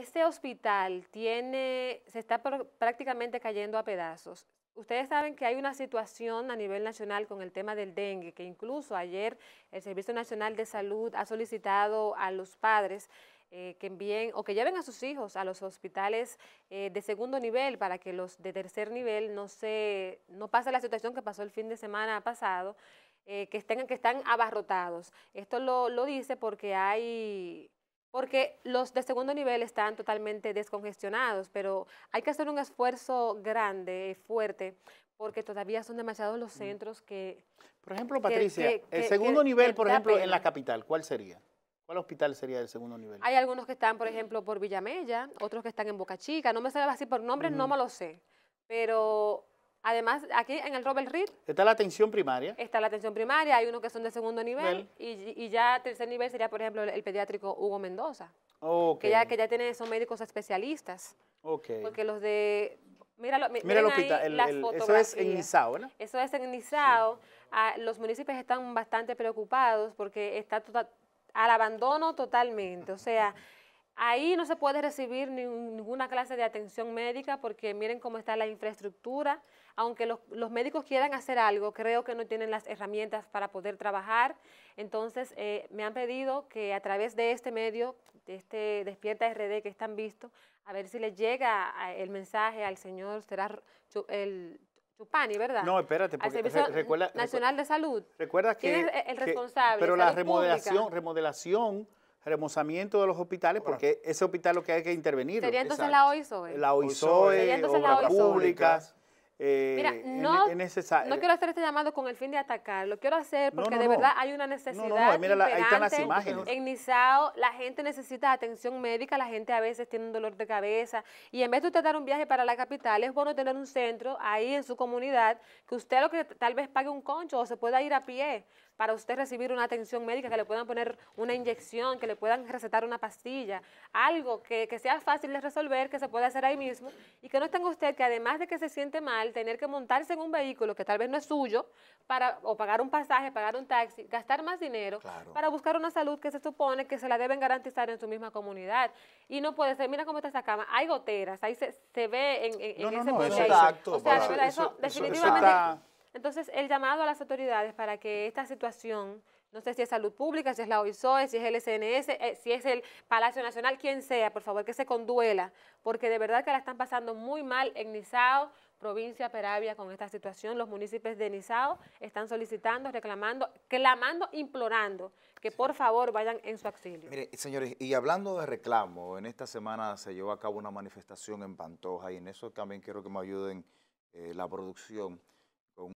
Este hospital tiene, se está prácticamente cayendo a pedazos. Ustedes saben que hay una situación a nivel nacional con el tema del dengue, que incluso ayer el Servicio Nacional de Salud ha solicitado a los padres eh, que envíen o que lleven a sus hijos a los hospitales eh, de segundo nivel para que los de tercer nivel no se no pase la situación que pasó el fin de semana pasado, eh, que estén que están abarrotados. Esto lo, lo dice porque hay porque los de segundo nivel están totalmente descongestionados, pero hay que hacer un esfuerzo grande, eh, fuerte, porque todavía son demasiados los mm. centros que... Por ejemplo, Patricia, el segundo nivel, por ejemplo, en la capital, ¿cuál sería? ¿Cuál hospital sería del segundo nivel? Hay algunos que están, por ejemplo, por Villamella, otros que están en Boca Chica, no me sabe así por nombres, no mm. me lo sé, pero Además, aquí en el Robert Reed... Está la atención primaria. Está la atención primaria, hay unos que son de segundo nivel y, ya tercer nivel sería, por ejemplo, el pediátrico Hugo Mendoza. Okay. Que, ya, que ya tiene, son médicos especialistas. Porque los de... Mira Eso es en Nizao, ¿no? Eso es en ah, los municipios están bastante preocupados porque está tota, al abandono totalmente. O sea... Ahí no se puede recibir ninguna clase de atención médica porque miren cómo está la infraestructura. Aunque los, médicos quieran hacer algo, creo que no tienen las herramientas para poder trabajar. Entonces eh, me han pedido que a través de este medio, de este Despierta RD que están vistos, a ver si le llega el mensaje al señor, será el Chupani, ¿verdad? No, espérate, Nacional de Salud. Recuerda que... ¿Quién es el responsable? pero la remodelación, remodelación remozamiento de los hospitales, porque ese hospital es lo que hay que intervenir. Sería entonces la OISOE. La OISOE, obras públicas. Mira, eh, no, e, eh, quiero hacer este llamado con el fin de atacar, lo quiero hacer porque de verdad hay una necesidad mira ahí están las imágenes. En Nisao la gente necesita atención médica, la gente a veces tiene un dolor de cabeza y en vez de usted dar un viaje para la capital, es bueno tener un centro ahí en su comunidad que usted lo que tal vez pague un concho o se pueda ir a pie para usted recibir una atención médica, que le puedan poner una inyección, que le puedan recetar una pastilla, algo que, que sea fácil de resolver, que se pueda hacer ahí mismo y que no tenga usted que además de que se siente mal, tener que montarse en un vehículo que tal vez no es suyo, para, o pagar un pasaje, pagar un taxi, gastar más dinero para buscar una salud que se supone que se la deben garantizar en su misma comunidad. Y no puede ser, mira cómo está esa cama, hay goteras, ahí se, se ve en, en, ese no, O definitivamente... Entonces, el llamado a las autoridades para que esta situación no sé si es Salud Pública, si es la OISOE, si es el SNS, eh, si es el Palacio Nacional, quien sea, por favor, que se conduela, porque de verdad que la están pasando muy mal en Nizao, provincia Peravia con esta situación. Los municipios de Nizao están solicitando, reclamando, clamando, implorando que por favor vayan en su auxilio. Mire, señores, y hablando de reclamo, en esta semana se llevó a cabo una manifestación en Pantoja y en eso también quiero que me ayuden eh, la producción.